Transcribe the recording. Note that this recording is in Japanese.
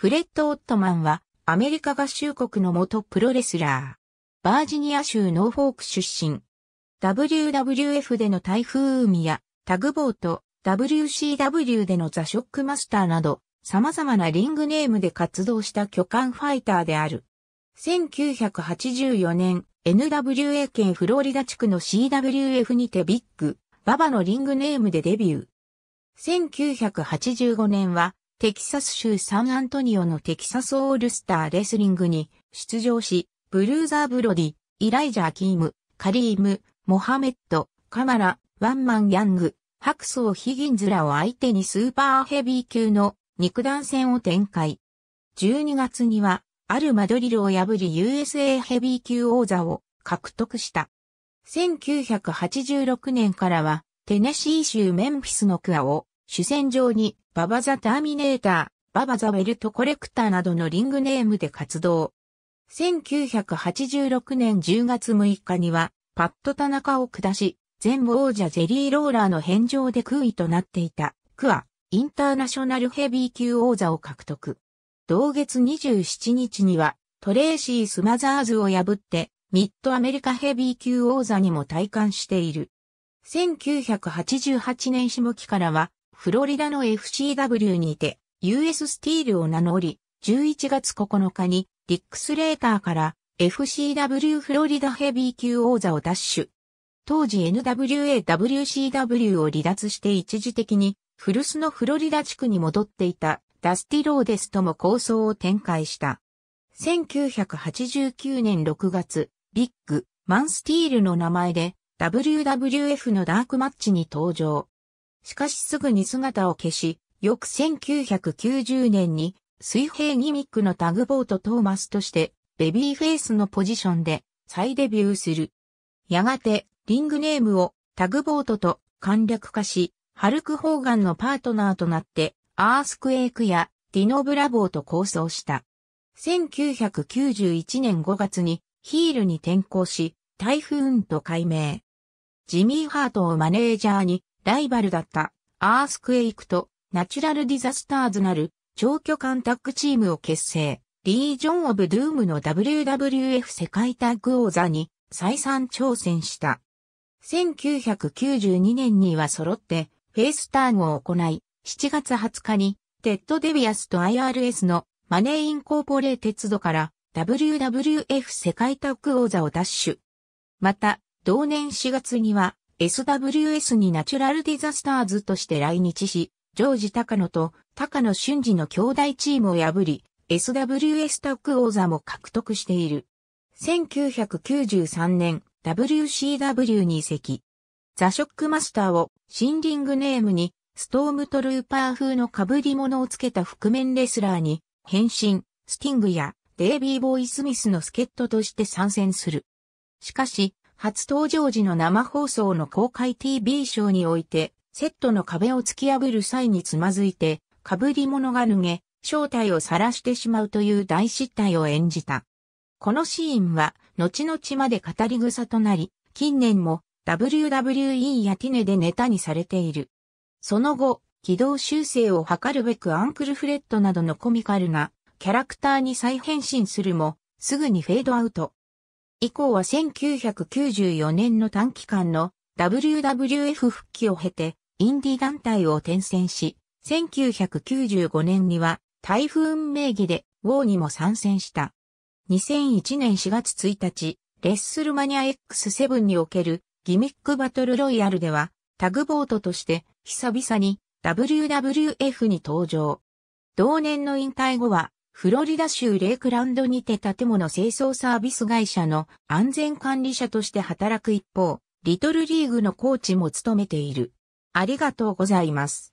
フレッド・オットマンは、アメリカ合衆国の元プロレスラー。バージニア州ノーフォーク出身。WWF での台風海やタグボート、WCW でのザ・ショックマスターなど、様々なリングネームで活動した巨漢ファイターである。1984年、NWA 県フロリダ地区の CWF にてビッグ、ババのリングネームでデビュー。1985年はテキサス州サンアントニオのテキサスオールスターレスリングに出場し、ブルーザー・ブロディ、イライジャー・キーム、カリーム、モハメット、カマラ、ワンマン・ヤング、ハクソー・ヒギンズらを相手にスーパーヘビー級の肉弾戦を展開。12月には、アルマドリルを破り USA ヘビー級王座を獲得した。1986年からは、テネシー州メンフィスのクアを主戦場に、ババザ・ターミネーター、ババザ・ウェルト・コレクターなどのリングネームで活動。1986年10月6日には、パット・田中を下し、部王者ジェリー・ローラーの返上で空位となっていた、クア、インターナショナルヘビー級王座を獲得。同月27日には、トレーシー・スマザーズを破って、ミッドアメリカヘビー級王座にも体感している。1988年下期からは、フロリダの FCW にて、US スティールを名乗り、11月9日に、リックスレーターから、FCW フロリダヘビー級王座を奪取。当時 NWA WCW を離脱して一時的に、古巣のフロリダ地区に戻っていた、ダスティローデスとも構想を展開した。1989年6月、ビッグ、マンスティールの名前で、WWF のダークマッチに登場。しかしすぐに姿を消し、翌1990年に水平ギミックのタグボートトーマスとしてベビーフェイスのポジションで再デビューする。やがてリングネームをタグボートと簡略化し、ハルク・ホーガンのパートナーとなってアースクエイクやディノ・ブラボーと構想した。1991年5月にヒールに転向し、タイフーンと改名。ジミー・ハートをマネージャーにライバルだったアースクエイクとナチュラルディザスターズなる長距間タッグチームを結成。リージョン・オブ・ドゥームの WWF 世界タッグ王座に再三挑戦した。1992年には揃ってフェイスターンを行い、7月20日にテッド・デビアスと IRS のマネーインコーポレー鉄道から WWF 世界タッグ王座を奪取。また、同年4月には SWS にナチュラルディザスターズとして来日し、ジョージ高野と高野俊二の兄弟チームを破り、SWS タック王座も獲得している。1993年、WCW に移籍。ザ・ショックマスターをシンリングネームに、ストームトルーパー風の被り物をつけた覆面レスラーに、変身、スティングやデイビー・ボーイ・スミスの助っ人として参戦する。しかし、初登場時の生放送の公開 TV ショーにおいて、セットの壁を突き破る際につまずいて、被り物が脱げ、正体を晒してしまうという大失態を演じた。このシーンは、後々まで語り草となり、近年も WWE やティネでネタにされている。その後、軌道修正を図るべくアンクルフレッドなどのコミカルなキャラクターに再変身するも、すぐにフェードアウト。以降は1994年の短期間の WWF 復帰を経て、インディ団体を転戦し、1995年には、台風名義で、ウォーにも参戦した。2001年4月1日、レッスルマニア X7 におけるギミックバトルロイヤルでは、タグボートとして、久々に WWF に登場。同年の引退後は、フロリダ州レイクランドにて建物清掃サービス会社の安全管理者として働く一方、リトルリーグのコーチも務めている。ありがとうございます。